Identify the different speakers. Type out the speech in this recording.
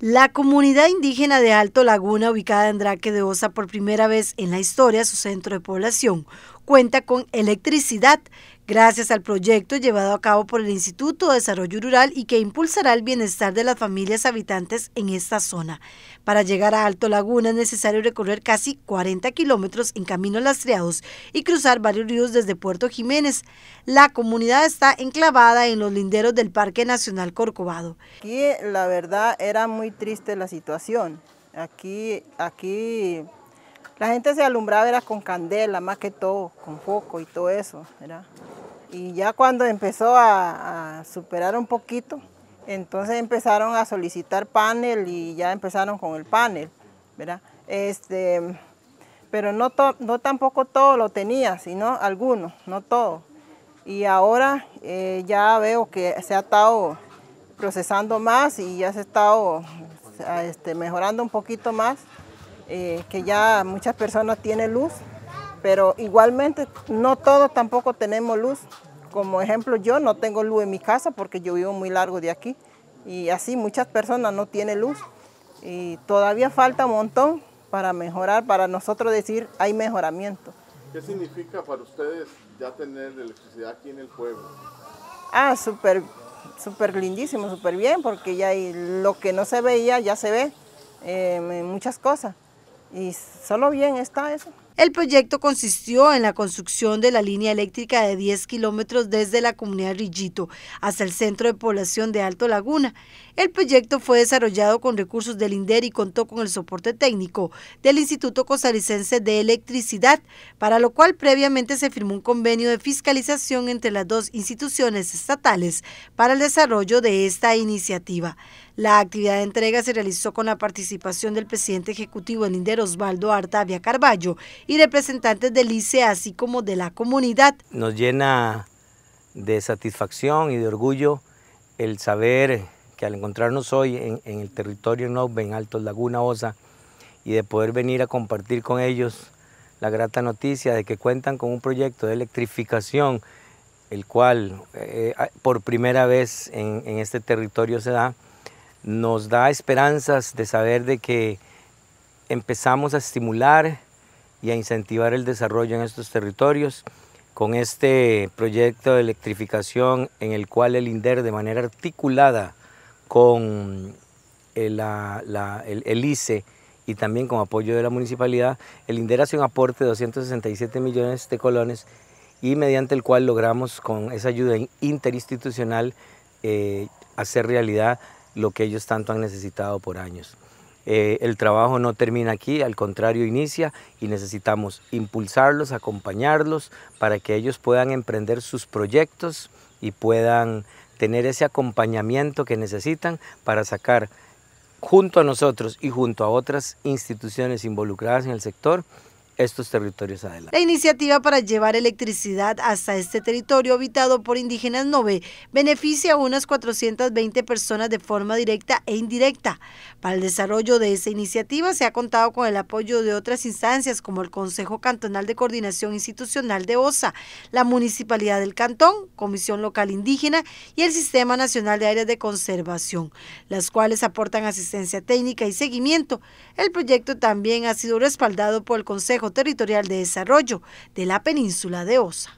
Speaker 1: La comunidad indígena de Alto Laguna, ubicada en Draque de Osa por primera vez en la historia, su centro de población, cuenta con electricidad gracias al proyecto llevado a cabo por el Instituto de Desarrollo Rural y que impulsará el bienestar de las familias habitantes en esta zona. Para llegar a Alto Laguna es necesario recorrer casi 40 kilómetros en caminos lastreados y cruzar varios ríos desde Puerto Jiménez. La comunidad está enclavada en los linderos del Parque Nacional Corcovado.
Speaker 2: Aquí la verdad era muy triste la situación. Aquí, aquí la gente se alumbraba era con candela, más que todo, con foco y todo eso, y ya cuando empezó a, superar un poquito, entonces empezaron a solicitar panel y ya empezaron con el panel, ¿verdad? Este, pero no, no tampoco todo lo tenía, sino algunos, no todo. Y ahora eh, ya veo que se ha estado procesando más y ya se ha estado este, mejorando un poquito más, eh, que ya muchas personas tienen luz. Pero igualmente no todos tampoco tenemos luz. Como ejemplo yo no tengo luz en mi casa porque yo vivo muy largo de aquí. Y así muchas personas no tienen luz. Y todavía falta un montón para mejorar, para nosotros decir hay mejoramiento.
Speaker 3: ¿Qué significa para ustedes ya tener electricidad aquí en el pueblo?
Speaker 2: Ah, súper súper lindísimo, súper bien, porque ya lo que no se
Speaker 1: veía ya se ve eh, muchas cosas. Y solo bien está eso. El proyecto consistió en la construcción de la línea eléctrica de 10 kilómetros desde la comunidad Rillito hasta el centro de población de Alto Laguna. El proyecto fue desarrollado con recursos del INDER y contó con el soporte técnico del Instituto Costarricense de Electricidad, para lo cual previamente se firmó un convenio de fiscalización entre las dos instituciones estatales para el desarrollo de esta iniciativa. La actividad de entrega se realizó con la participación del presidente ejecutivo del INDER, Osvaldo Artavia Carballo, y representantes del ICE, así como de la comunidad.
Speaker 3: Nos llena de satisfacción y de orgullo el saber que al encontrarnos hoy en, el territorio en en Altos Laguna, Osa, y de poder venir a compartir con ellos la grata noticia de que cuentan con un proyecto de electrificación, el cual eh, eh, por primera vez en este territorio se da, nos da esperanzas de saber de que empezamos a estimular y a incentivar el desarrollo en estos territorios con este proyecto de electrificación en el cual el INDER de manera articulada con eh, el, ICE y también con apoyo de la municipalidad, el INDER hace un aporte de 267 millones de colones y mediante el cual logramos con esa ayuda interinstitucional eh, hacer realidad lo que ellos tanto han necesitado por años. Eh, el trabajo no termina aquí, al contrario inicia y necesitamos impulsarlos, acompañarlos para que ellos puedan emprender sus proyectos y puedan tener ese acompañamiento que necesitan para sacar junto a nosotros y junto a otras instituciones involucradas en el sector estos territorios adelante.
Speaker 1: La iniciativa para llevar electricidad hasta este territorio habitado por indígenas Nove beneficia a unas 420 personas de forma directa e indirecta. Para el desarrollo de esta iniciativa se ha contado con el apoyo de otras instancias como el Consejo Cantonal de Coordinación Institucional de OSA, la Municipalidad del Cantón, Comisión Local Indígena y el Sistema Nacional de Áreas de Conservación, las cuales aportan asistencia técnica y seguimiento. El proyecto también ha sido respaldado por el Consejo Territorial de Desarrollo de la Península de Osa.